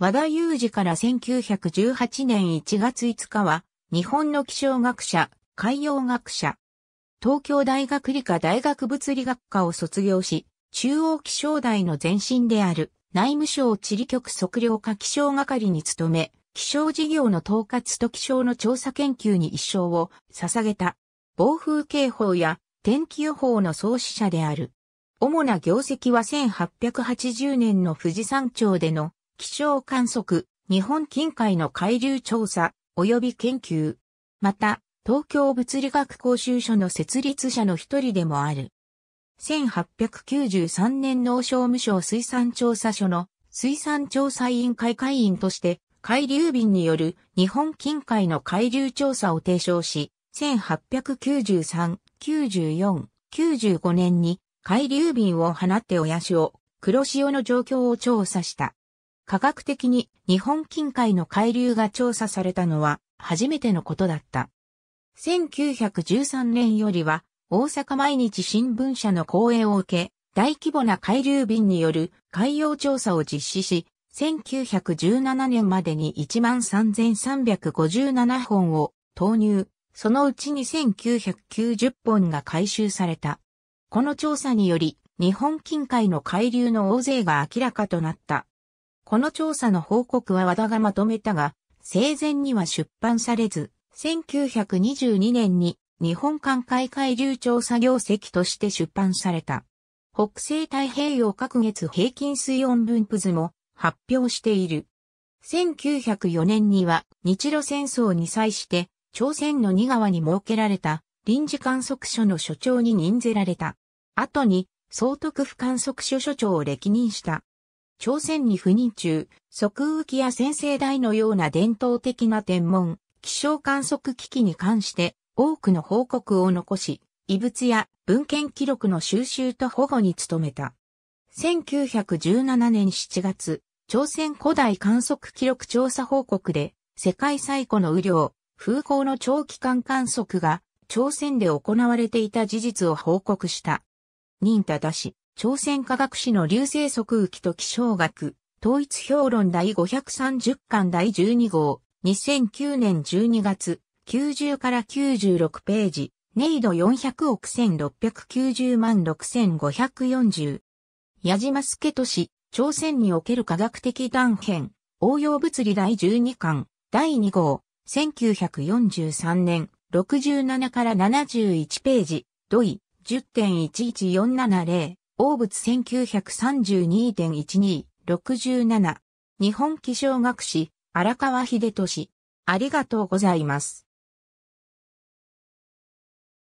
和田裕二から1918年1月5日は、日本の気象学者、海洋学者、東京大学理科大学物理学科を卒業し、中央気象台の前身である内務省地理局測量課気象係に勤め、気象事業の統括と気象の調査研究に一生を捧げた、暴風警報や天気予報の創始者である。主な業績は1880年の富士山頂での気象観測、日本近海の海流調査、及び研究。また、東京物理学講習所の設立者の一人でもある。1893年農商務省水産調査所の水産調査委員会会員として、海流便による日本近海の海流調査を提唱し、1893、94、95年に海流便を放って親潮、黒潮の状況を調査した。科学的に日本近海の海流が調査されたのは初めてのことだった。1913年よりは大阪毎日新聞社の講演を受け、大規模な海流便による海洋調査を実施し、1917年までに13,357本を投入、そのうちに9 9 0本が回収された。この調査により、日本近海の海流の大勢が明らかとなった。この調査の報告は和田がまとめたが、生前には出版されず、1922年に日本艦海海流調査業績として出版された。北西太平洋各月平均水温分布図も発表している。1904年には日露戦争に際して朝鮮の二川に設けられた臨時観測所の所長に任ぜられた。後に総督府観測所所長を歴任した。朝鮮に赴任中、即雨きや先生台のような伝統的な天文、気象観測機器に関して多くの報告を残し、遺物や文献記録の収集と保護に努めた。1917年7月、朝鮮古代観測記録調査報告で、世界最古の雨量、風光の長期間観測が朝鮮で行われていた事実を報告した。任田だし。朝鮮科学史の流星即浮季と気象学、統一評論第530巻第12号、2009年12月、90から96ページ、ネイド400億1690万6540。矢島助俊、朝鮮における科学的断片、応用物理第12巻、第2号、1943年、67から71ページ、土井、10.11470。大仏1932.1267。日本気象学士、荒川秀俊。ありがとうございます。